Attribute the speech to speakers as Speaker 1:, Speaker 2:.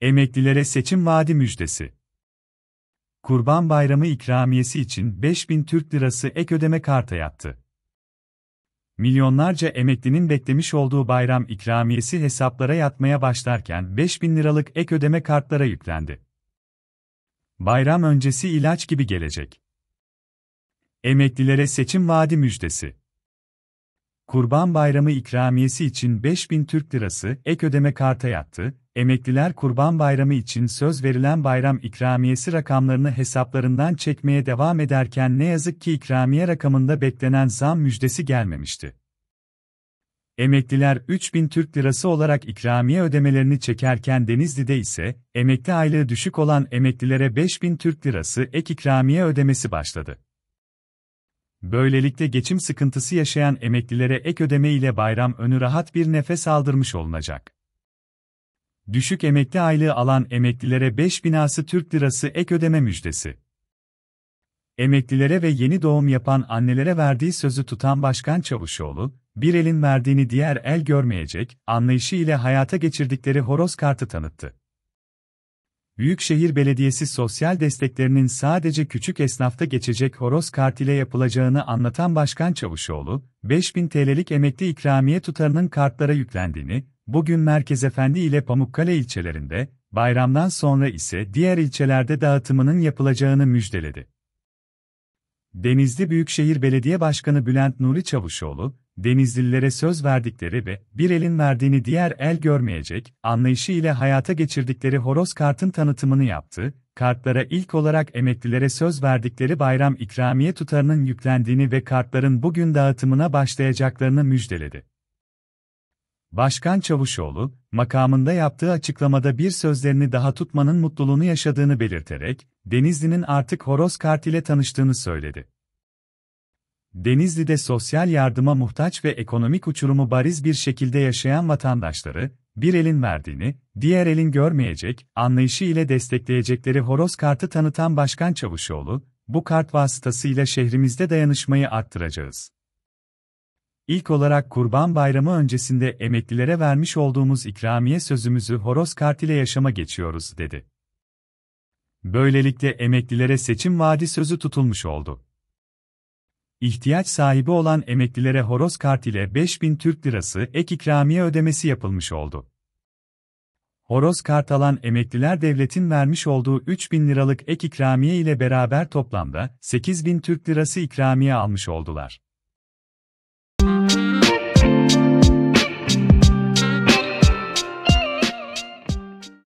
Speaker 1: Emeklilere seçim vaadi müjdesi. Kurban Bayramı ikramiyesi için 5000 Türk Lirası ek ödeme kartı yaptı. Milyonlarca emeklinin beklemiş olduğu bayram ikramiyesi hesaplara yatmaya başlarken 5000 liralık ek ödeme kartlara yüklendi. Bayram öncesi ilaç gibi gelecek. Emeklilere seçim vaadi müjdesi. Kurban Bayramı ikramiyesi için 5000 Türk Lirası ek ödeme karta yattı. Emekliler Kurban Bayramı için söz verilen bayram ikramiyesi rakamlarını hesaplarından çekmeye devam ederken ne yazık ki ikramiye rakamında beklenen zam müjdesi gelmemişti. Emekliler 3000 Türk Lirası olarak ikramiye ödemelerini çekerken Denizli'de ise emekli aylığı düşük olan emeklilere 5000 Türk Lirası ek ikramiye ödemesi başladı. Böylelikle geçim sıkıntısı yaşayan emeklilere ek ödeme ile bayram önü rahat bir nefes aldırmış olunacak. Düşük emekli aylığı alan emeklilere 5 binası Türk lirası ek ödeme müjdesi. Emeklilere ve yeni doğum yapan annelere verdiği sözü tutan Başkan Çavuşoğlu, bir elin verdiğini diğer el görmeyecek, anlayışı ile hayata geçirdikleri horoz kartı tanıttı. Büyükşehir Belediyesi sosyal desteklerinin sadece küçük esnafta geçecek horoz kart ile yapılacağını anlatan Başkan Çavuşoğlu, 5000 TL'lik emekli ikramiye tutarının kartlara yüklendiğini, bugün Merkez Efendi ile Pamukkale ilçelerinde, bayramdan sonra ise diğer ilçelerde dağıtımının yapılacağını müjdeledi. Denizli Büyükşehir Belediye Başkanı Bülent Nuri Çavuşoğlu, denizlilere söz verdikleri ve bir elin verdiğini diğer el görmeyecek anlayışı ile hayata geçirdikleri horoz kartın tanıtımını yaptı. Kartlara ilk olarak emeklilere söz verdikleri bayram ikramiye tutarının yüklendiğini ve kartların bugün dağıtımına başlayacaklarını müjdeledi. Başkan Çavuşoğlu, makamında yaptığı açıklamada bir sözlerini daha tutmanın mutluluğunu yaşadığını belirterek, Denizli'nin artık horoz kart ile tanıştığını söyledi. Denizli'de sosyal yardıma muhtaç ve ekonomik uçurumu bariz bir şekilde yaşayan vatandaşları, bir elin verdiğini, diğer elin görmeyecek, anlayışı ile destekleyecekleri horoz kartı tanıtan Başkan Çavuşoğlu, bu kart vasıtasıyla şehrimizde dayanışmayı arttıracağız. İlk olarak Kurban Bayramı öncesinde emeklilere vermiş olduğumuz ikramiye sözümüzü horoz ile yaşama geçiyoruz, dedi. Böylelikle emeklilere seçim vaadi sözü tutulmuş oldu. İhtiyaç sahibi olan emeklilere horoz kart ile 5000 Türk Lirası ek ikramiye ödemesi yapılmış oldu. Horoz kart alan emekliler devletin vermiş olduğu 3000 liralık ek ikramiye ile beraber toplamda 8000 Türk Lirası ikramiye almış oldular.